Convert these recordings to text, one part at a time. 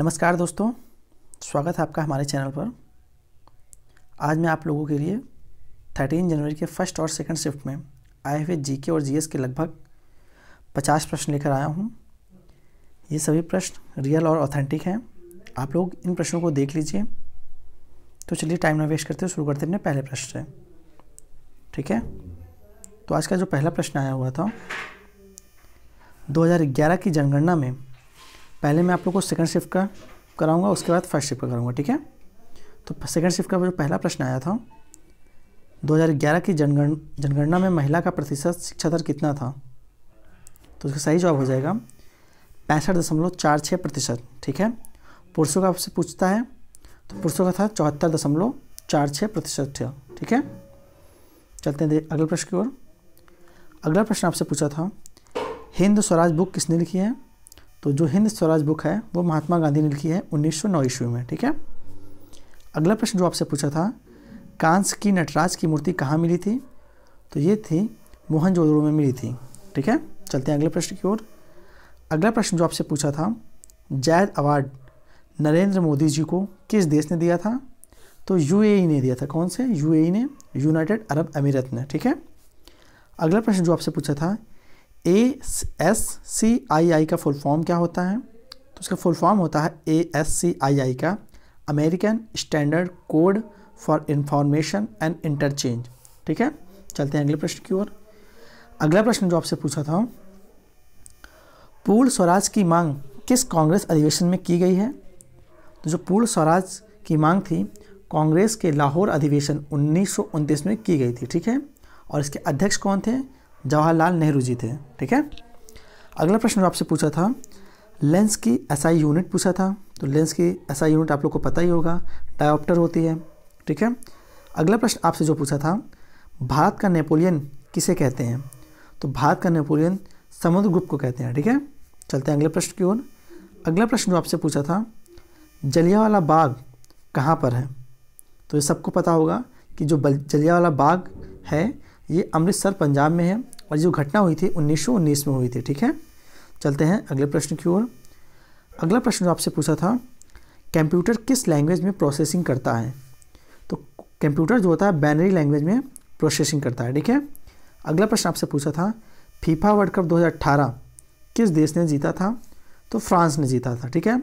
नमस्कार दोस्तों स्वागत है आपका हमारे चैनल पर आज मैं आप लोगों के लिए 13 जनवरी के फर्स्ट और सेकंड शिफ्ट में आए हुए जी और जीएस के लगभग 50 प्रश्न लेकर आया हूँ ये सभी प्रश्न रियल और ऑथेंटिक हैं आप लोग इन प्रश्नों को देख लीजिए तो चलिए टाइम ना वेस्ट करते हुए शुरू करते अपने पहले प्रश्न से ठीक है तो आज का जो पहला प्रश्न आया हुआ था दो की जनगणना में पहले मैं आप लोग को सेकेंड शिफ्ट का कराऊंगा उसके बाद फर्स्ट शिफ्ट का कराऊंगा ठीक है तो सेकेंड शिफ्ट का जो पहला प्रश्न आया था 2011 की जनगण जनगणना में महिला का प्रतिशत शिक्षा दर कितना था तो उसका सही जवाब हो जाएगा पैंसठ दशमलव चार छः प्रतिशत ठीक है पुरुषों का आपसे पूछता है तो पुरुषों का था चौहत्तर दशमलव चार छः प्रतिशत था ठीक है चलते हैं अगले प्रश्न की ओर अगला प्रश्न आपसे पूछा था हिंद स्वराज बुक किसने लिखी है तो जो हिंद स्वराज बुक है वो महात्मा गांधी ने लिखी है उन्नीस सौ ईस्वी में ठीक है अगला प्रश्न जो आपसे पूछा था कांस की नटराज की मूर्ति कहाँ मिली थी तो ये थी मोहनजोदड़ो में मिली थी ठीक है चलते हैं अगले प्रश्न की ओर अगला प्रश्न जो आपसे पूछा था जैद अवार्ड नरेंद्र मोदी जी को किस देश ने दिया था तो यू ने दिया था कौन से यू ने यूनाइटेड अरब अमीरत ने ठीक है अगला प्रश्न जो आपसे पूछा था A S C I I का फुल फॉर्म क्या होता है तो उसका फुल फॉर्म होता है A S C I I का American standard code for information and interchange ठीक है चलते हैं अगले प्रश्न की ओर अगला प्रश्न जो आपसे पूछा था पूर्ण स्वराज की मांग किस कांग्रेस अधिवेशन में की गई है तो जो पूर्ण स्वराज की मांग थी कांग्रेस के लाहौर अधिवेशन उन्नीस में की गई थी ठीक है और इसके अध्यक्ष कौन थे जवाहरलाल नेहरू जी थे ठीक है अगला प्रश्न आपसे पूछा था लेंस की एसआई यूनिट पूछा था तो लेंस की एसआई यूनिट आप लोग को पता ही होगा डायोप्टर होती है ठीक है अगला प्रश्न आपसे जो पूछा था भारत का नेपोलियन किसे कहते हैं तो भारत का नेपोलियन ग्रुप को कहते हैं ठीक है चलते हैं अगले प्रश्न की ओर अगला प्रश्न जो आपसे पूछा था जलियावाला बाग कहाँ पर है तो ये सबको पता होगा कि जो जलियावाला बाग है ये अमृतसर पंजाब में है और जो घटना हुई थी उन्नीस में हुई थी ठीक है चलते हैं अगले प्रश्न की ओर अगला प्रश्न जो आपसे पूछा था कंप्यूटर किस लैंग्वेज में प्रोसेसिंग करता है तो कंप्यूटर जो होता है बैनरी लैंग्वेज में प्रोसेसिंग करता है ठीक है अगला प्रश्न आपसे पूछा था फीफा वर्ल्ड कप 2018 किस देश ने जीता था तो फ्रांस ने जीता था ठीक है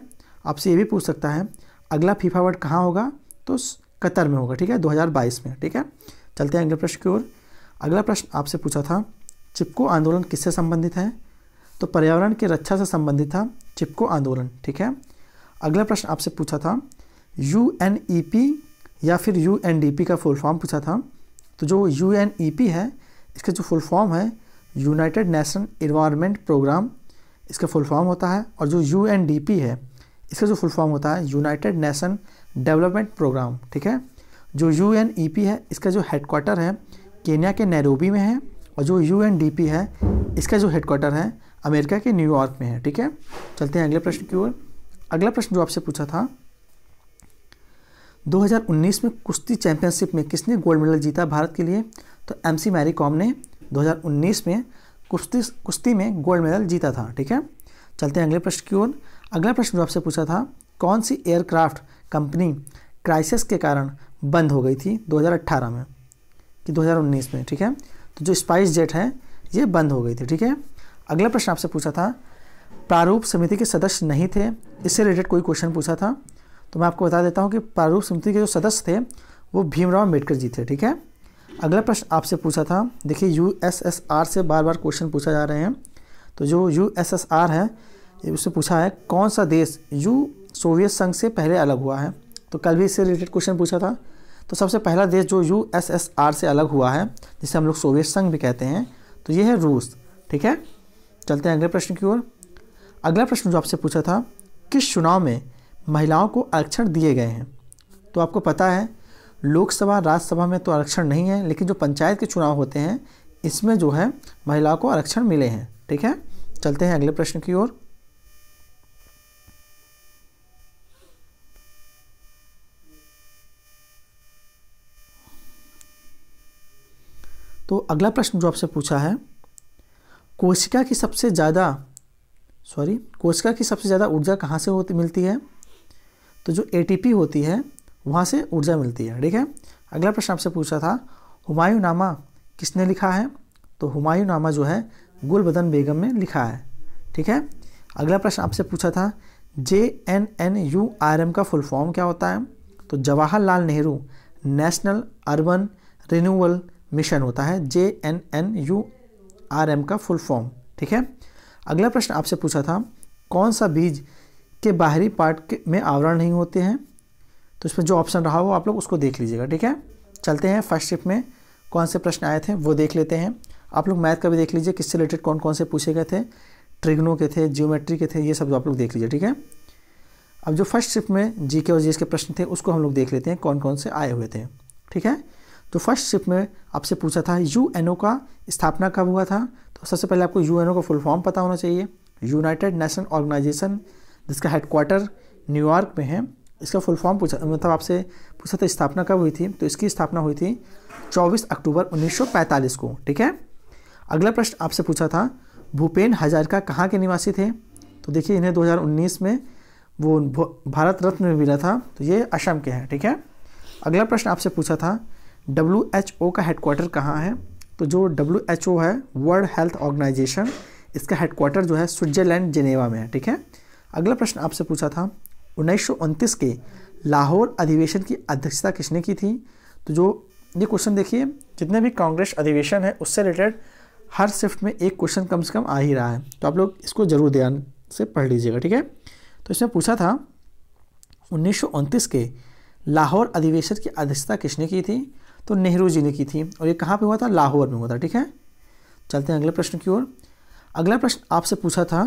आपसे ये भी पूछ सकता है अगला फीफा वर्ल्ड कहाँ होगा तो कतर में होगा ठीक है 2022 में ठीक है चलते हैं अगले प्रश्न की ओर अगला प्रश्न आपसे पूछा था चिपको आंदोलन किससे संबंधित है तो पर्यावरण की रक्षा से संबंधित था चिपको आंदोलन ठीक है अगला प्रश्न आपसे पूछा था यू e या फिर यू का फुल फॉर्म पूछा था तो जो यू e है इसका जो फुल फॉर्म है यूनाइटेड नेशन इन्वायरमेंट प्रोग्राम इसका फुल फॉर्म होता है और जो यू है इसका जो फुल फॉर्म होता है यूनाइटेड नेशन डेवलपमेंट प्रोग्राम ठीक है जो यू e है इसका जो हेडक्वार्टर है केन्या के नैरोबी में है और जो यू है इसका जो हेडक्वार्टर है अमेरिका के न्यूयॉर्क में है ठीक है चलते हैं अगले प्रश्न की ओर अगला प्रश्न जो आपसे पूछा था 2019 में कुश्ती चैंपियनशिप में किसने गोल्ड मेडल जीता भारत के लिए तो एम सी मैरी कॉम ने 2019 में कुश्ती कुश्ती में गोल्ड मेडल जीता था ठीक है चलते हैं अगले प्रश्न की ओर अगला प्रश्न जो आपसे पूछा था कौन सी एयरक्राफ्ट कंपनी क्राइसिस के कारण बंद हो गई थी 2018 में कि 2019 में ठीक है तो जो स्पाइस जेट है ये बंद हो गई थी ठीक है अगला प्रश्न आपसे पूछा था प्रारूप समिति के सदस्य नहीं थे इससे रिलेटेड कोई क्वेश्चन पूछा था तो मैं आपको बता देता हूँ कि प्रारूप समिति के जो सदस्य थे वो भीमराव अम्बेडकर जी थे ठीक है अगला प्रश्न आपसे पूछा था देखिए यू से बार बार क्वेश्चन पूछा जा रहे हैं तो जो यू है उससे पूछा है कौन सा देश यू सोवियत संघ से पहले अलग हुआ है तो कल भी इससे रिलेटेड क्वेश्चन पूछा था तो सबसे पहला देश जो यू एस एस आर से अलग हुआ है जिसे हम लोग सोवियत संघ भी कहते हैं तो ये है रूस ठीक है चलते हैं अगले प्रश्न की ओर अगला प्रश्न जो आपसे पूछा था किस चुनाव में महिलाओं को आरक्षण दिए गए हैं तो आपको पता है लोकसभा राज्यसभा में तो आरक्षण नहीं है लेकिन जो पंचायत के चुनाव होते हैं इसमें जो है महिलाओं को आरक्षण मिले हैं ठीक है चलते हैं अगले प्रश्न की ओर तो अगला प्रश्न जो आपसे पूछा है कोशिका की सबसे ज़्यादा सॉरी कोशिका की सबसे ज़्यादा ऊर्जा कहाँ से होती मिलती है तो जो एटीपी होती है वहाँ से ऊर्जा मिलती है ठीक है अगला प्रश्न आपसे पूछा था हुमायूं नामा किसने लिखा है तो हुमायूं नामा जो है गुलबदन बेगम ने लिखा है ठीक है अगला प्रश्न आपसे पूछा था J N N U R M का फुल फॉर्म क्या होता है तो Jawaharlal Nehru national urban renewal mission होता है J N N U R M का फुल फॉर्म ठीक है अगला प्रश्न आपसे पूछा था कौन सा बीज के बाहरी पार्ट में आवरण नहीं होते हैं तो इसमें जो ऑप्शन रहा हो आप लोग उसको देख लीजिएगा ठीक है चलते हैं फर्स्ट शिफ्ट में कौन से प्रश्न आए थे वो देख लेते हैं आप लोग मैथ का भी देख लीजिए किससे रिलेटेड कौन कौन से पूछे गए थे ट्रिग्नो के थे जियोमेट्री के थे ये सब तो आप लोग देख लीजिए ठीक है अब जो फर्स्ट शिफ्ट में जी के और जी के प्रश्न थे उसको हम लोग देख लेते हैं कौन कौन से आए हुए थे ठीक है तो फर्स्ट शिफ्ट में आपसे पूछा था यू एन ओ का स्थापना कब हुआ था तो सबसे पहले आपको यू एन ओ का फुल फॉर्म पता होना चाहिए यूनाइटेड नेशन ऑर्गेनाइजेशन जिसका हेडक्वार्टर न्यूयॉर्क में है इसका फुल फॉर्म पूछा मतलब आपसे पूछा था स्थापना कब हुई थी तो इसकी स्थापना हुई थी 24 अक्टूबर 1945 को ठीक है अगला प्रश्न आपसे पूछा था भूपेन हजारिका कहाँ के निवासी थे तो देखिए इन्हें 2019 में वो भारत रत्न मिला था तो ये असम के हैं ठीक है अगला प्रश्न आपसे पूछा था डब्ल्यू एच ओ का हेडक्वार्टर कहाँ है तो जो डब्ल्यू एच ओ है वर्ल्ड हेल्थ ऑर्गेनाइजेशन इसका हेडक्वार्टर जो है स्विट्जरलैंड जिनेवा में है ठीक है अगला प्रश्न आपसे पूछा था उन्नीस के लाहौर अधिवेशन की अध्यक्षता किसने की थी तो जो ये क्वेश्चन देखिए जितने भी कांग्रेस अधिवेशन है उससे रिलेटेड हर शिफ्ट में एक क्वेश्चन कम से कम आ ही रहा है तो आप लोग इसको ज़रूर ध्यान से पढ़ लीजिएगा ठीक है तो इसमें पूछा था उन्नीस के लाहौर अधिवेशन की अध्यक्षता किसने की थी तो नेहरू जी ने की थी और ये कहाँ पे हुआ था लाहौर में हुआ था ठीक है चलते हैं अगले प्रश्न की ओर अगला प्रश्न आपसे पूछा था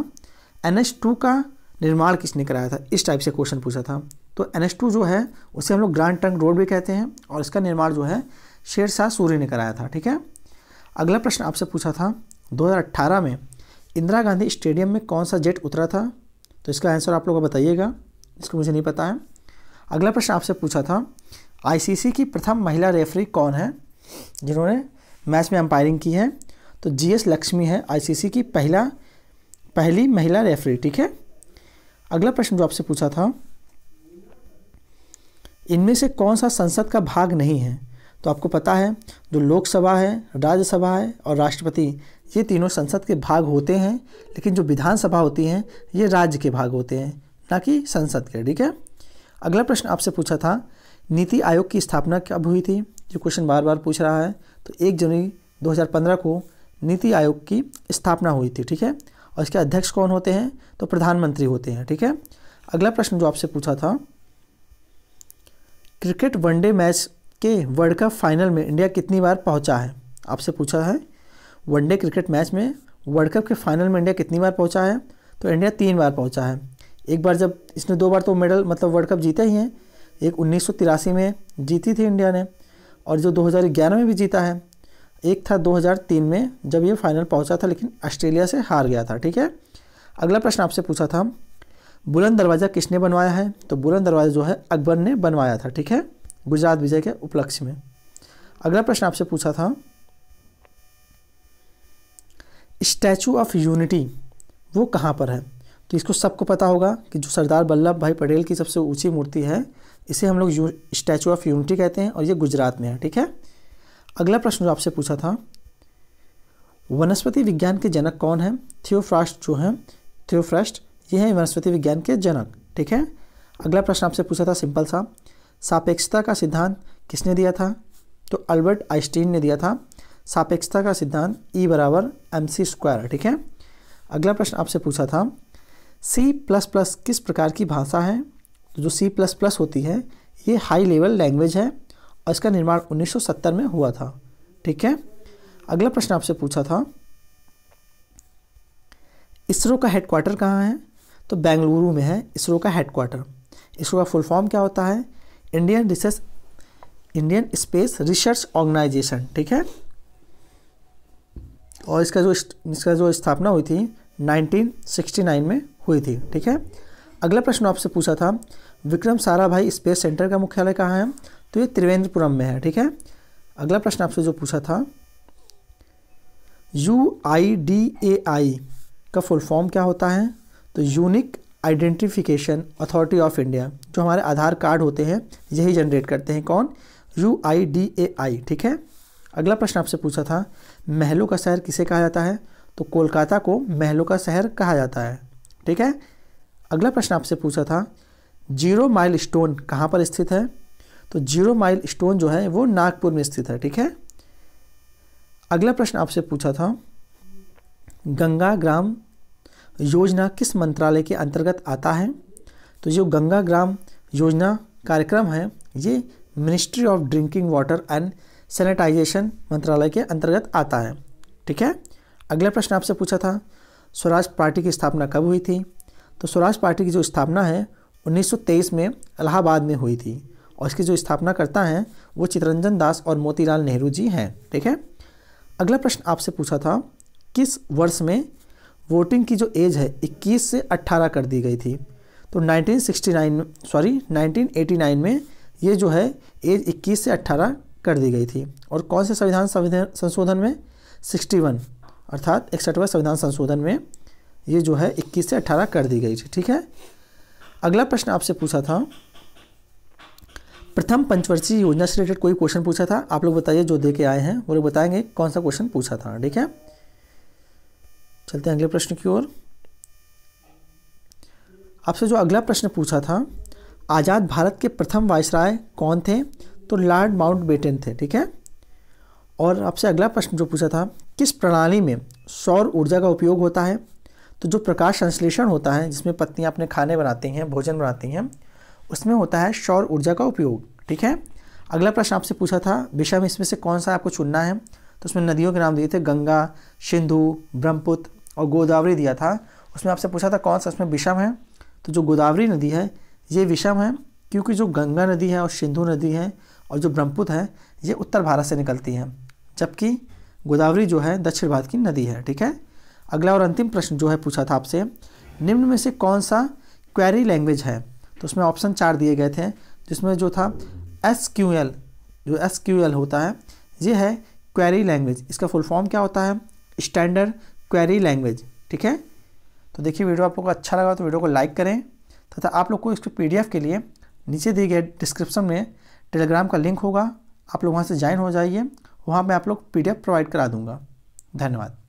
एन का निर्माण किसने कराया था इस टाइप से क्वेश्चन पूछा था तो एन जो है उसे हम लोग ग्रांड टंग रोड भी कहते हैं और इसका निर्माण जो है शेर शाह सूर्य ने कराया था ठीक है अगला प्रश्न आपसे पूछा था 2018 में इंदिरा गांधी स्टेडियम में कौन सा जेट उतरा था तो इसका आंसर आप लोगों को बताइएगा इसको मुझे नहीं पता है अगला प्रश्न आपसे पूछा था आईसीसी की प्रथम महिला रेफरी कौन है जिन्होंने मैच में अंपायरिंग की है तो जीएस लक्ष्मी है आईसीसी की पहला पहली महिला रेफरी ठीक है अगला प्रश्न जो आपसे पूछा था इनमें से कौन सा संसद का भाग नहीं है तो आपको पता है जो लोकसभा है राज्यसभा है और राष्ट्रपति ये तीनों संसद के भाग होते हैं लेकिन जो विधानसभा होती हैं ये राज्य के भाग होते हैं ना कि संसद के ठीक है अगला प्रश्न आपसे पूछा था नीति आयोग की स्थापना कब हुई थी जो क्वेश्चन बार बार पूछ रहा है तो एक जनवरी 2015 को नीति आयोग की स्थापना हुई थी ठीक है और इसके अध्यक्ष कौन होते हैं तो प्रधानमंत्री होते हैं ठीक है अगला प्रश्न जो आपसे पूछा था क्रिकेट वनडे मैच के वर्ल्ड कप फाइनल में इंडिया कितनी बार पहुंचा है आपसे पूछा है वनडे क्रिकेट मैच में वर्ल्ड कप के फाइनल में इंडिया कितनी बार पहुंचा है तो इंडिया तीन बार पहुंचा है एक बार जब इसने दो बार तो मेडल मतलब वर्ल्ड कप जीते ही हैं एक उन्नीस में जीती थी इंडिया ने और जो 2011 में भी जीता है एक था 2003 में जब ये फाइनल पहुंचा था लेकिन ऑस्ट्रेलिया से हार गया था ठीक है अगला प्रश्न आपसे पूछा था बुलंद दरवाज़ा किसने बनवाया है तो बुलंद दरवाज़ा जो है अकबर ने बनवाया था ठीक है गुजरात विजय के उपलक्ष्य में अगला प्रश्न आपसे पूछा था स्टैचू ऑफ यूनिटी वो कहाँ पर है तो इसको सबको पता होगा कि जो सरदार वल्लभ भाई पटेल की सबसे ऊंची मूर्ति है इसे हम लोग स्टैचू ऑफ यूनिटी कहते हैं और ये गुजरात में है ठीक है अगला प्रश्न जो आपसे पूछा था वनस्पति विज्ञान के जनक कौन है थियोफ्रास्ट जो हैं थियोफ्रास्ट ये है वनस्पति विज्ञान के जनक ठीक है अगला प्रश्न आपसे पूछा था सिंपल सा सापेक्षता का सिद्धांत किसने दिया था तो अल्बर्ट आइंस्टीन ने दिया था सापेक्षता का सिद्धांत ई e बराबर एम सी स्क्वायर ठीक है अगला प्रश्न आपसे पूछा था सी प्लस प्लस किस प्रकार की भाषा है जो सी प्लस प्लस होती है ये हाई लेवल लैंग्वेज है और इसका निर्माण 1970 में हुआ था ठीक है अगला प्रश्न आपसे पूछा था इसरो का हेडक्वार्टर कहाँ है तो बेंगलुरु में है इसरो का हेडक्वार्टर इसरो का फुल फॉर्म क्या होता है Indian research Indian space research organisation ठीक है और इसका जो इसका जो स्थापना हुई थी 1969 में हुई थी ठीक है अगला प्रश्न आपसे पूछा था विक्रम साराभाई स्पेस सेंटर का मुख्यालय कहाँ है तो ये त्रिवेंद्रपुरम में है ठीक है अगला प्रश्न आपसे जो पूछा था यू आई डी ए आई का फुल फॉर्म क्या होता है तो unique identification authority of India जो हमारे आधार कार्ड होते हैं यही जनरेट करते हैं कौन यू आई डी ए आई ठीक है अगला प्रश्न आपसे पूछा था महलों का शहर किसे कहा जाता है तो कोलकाता को महलों का शहर कहा जाता है ठीक है अगला प्रश्न आपसे पूछा था जीरो माइल स्टोन कहाँ पर स्थित है तो जीरो माइल स्टोन जो है वो नागपुर में स्थित है ठीक है अगला प्रश्न आपसे पूछा था गंगा ग्राम योजना किस मंत्रालय के अंतर्गत आता है तो जो गंगा ग्राम योजना कार्यक्रम है ये ministry of drinking water and sanitisation मंत्रालय के अंतर्गत आता है ठीक है अगला प्रश्न आपसे पूछा था स्वराज पार्टी की स्थापना कब हुई थी तो स्वराज पार्टी की जो स्थापना है 1923 में इलाहाबाद में हुई थी और इसकी जो स्थापना करता है वो चितरंजन दास और मोतीलाल नेहरू जी हैं ठीक है अगला प्रश्न आपसे पूछा था किस वर्ष में वोटिंग की जो एज है 21 से 18 कर दी गई थी तो 1969 सॉरी 1989 में ये जो है एज 21 से 18 कर दी गई थी और कौन से संविधान संशोधन में 61 अर्थात इकसठवें संविधान संशोधन में ये जो है इक्कीस से अट्ठारह कर दी गई थी ठीक है अगला प्रश्न आपसे पूछा था प्रथम पंचवर्षीय योजना से रिलेटेड कोई क्वेश्चन पूछा था आप लोग बताइए जो दे के आए हैं वो लोग बताएंगे कौन सा क्वेश्चन पूछा था ठीक है चलते हैं अगले प्रश्न की ओर आपसे जो अगला प्रश्न पूछा था आज़ाद भारत के प्रथम वायसराय कौन थे तो लॉर्ड माउंट बेटन थे ठीक है और आपसे अगला प्रश्न जो पूछा था किस प्रणाली में सौर ऊर्जा का उपयोग होता है तो जो प्रकाश संश्लेषण होता है जिसमें पत्नियाँ अपने खाने बनाती हैं भोजन बनाती हैं उसमें होता है सौर ऊर्जा का उपयोग ठीक है अगला प्रश्न आपसे पूछा था विषय में इसमें से कौन सा आपको चुनना है तो उसमें नदियों के नाम दिए थे गंगा सिंधु ब्रह्मपुत्र और गोदावरी दिया था उसमें आपसे पूछा था कौन सा उसमें विषम है तो जो गोदावरी नदी है ये विषम है क्योंकि जो गंगा नदी है और सिंधु नदी है और जो ब्रह्मपुत्र है ये उत्तर भारत से निकलती हैं जबकि गोदावरी जो है दक्षिण भारत की नदी है ठीक है अगला और अंतिम प्रश्न जो है पूछा था आपसे निम्न में से कौन सा क्वेरी लैंग्वेज है तो उसमें ऑप्शन चार दिए गए थे जिसमें जो था एस क्यू एल जो एस क्यू एल होता है ये है क्वेरी लैंग्वेज इसका फुल फॉर्म क्या होता है स्टैंडर्ड क्वेरी लैंग्वेज ठीक है तो देखिए वीडियो आप लोग को अच्छा लगा तो वीडियो को लाइक करें तथा आप लोग को इसके पी के लिए नीचे दिए गए डिस्क्रिप्शन में टेलीग्राम का लिंक होगा आप लोग वहाँ से ज्वाइन हो जाइए वहाँ मैं आप लोग पी प्रोवाइड करा दूँगा धन्यवाद